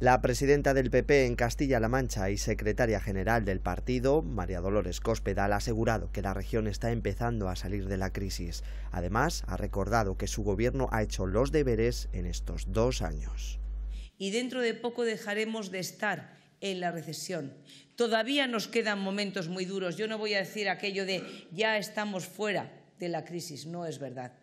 La presidenta del PP en Castilla-La Mancha y secretaria general del partido, María Dolores Cospedal, ha asegurado que la región está empezando a salir de la crisis. Además, ha recordado que su gobierno ha hecho los deberes en estos dos años. Y dentro de poco dejaremos de estar en la recesión. Todavía nos quedan momentos muy duros. Yo no voy a decir aquello de ya estamos fuera de la crisis, no es verdad.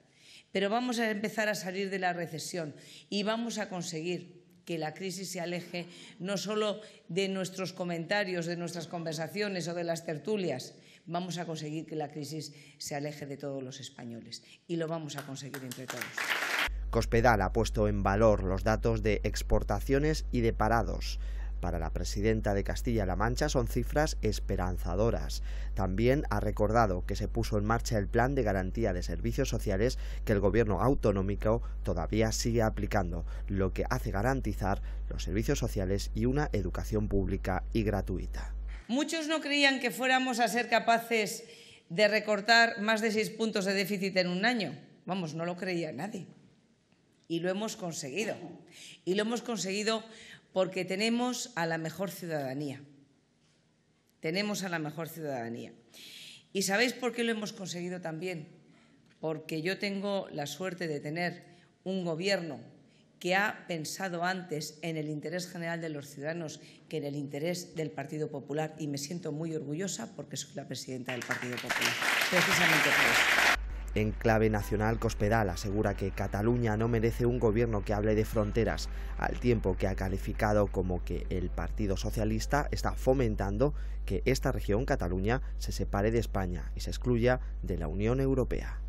Pero vamos a empezar a salir de la recesión y vamos a conseguir que la crisis se aleje no solo de nuestros comentarios, de nuestras conversaciones o de las tertulias. Vamos a conseguir que la crisis se aleje de todos los españoles y lo vamos a conseguir entre todos. Cospedal ha puesto en valor los datos de exportaciones y de parados. Para la presidenta de Castilla-La Mancha son cifras esperanzadoras. También ha recordado que se puso en marcha el plan de garantía de servicios sociales que el gobierno autonómico todavía sigue aplicando, lo que hace garantizar los servicios sociales y una educación pública y gratuita. Muchos no creían que fuéramos a ser capaces de recortar más de seis puntos de déficit en un año. Vamos, no lo creía nadie. Y lo hemos conseguido. Y lo hemos conseguido porque tenemos a la mejor ciudadanía. Tenemos a la mejor ciudadanía. ¿Y sabéis por qué lo hemos conseguido también? Porque yo tengo la suerte de tener un gobierno que ha pensado antes en el interés general de los ciudadanos que en el interés del Partido Popular y me siento muy orgullosa porque soy la presidenta del Partido Popular, precisamente por eso. En clave nacional, Cospedal asegura que Cataluña no merece un gobierno que hable de fronteras, al tiempo que ha calificado como que el Partido Socialista está fomentando que esta región, Cataluña, se separe de España y se excluya de la Unión Europea.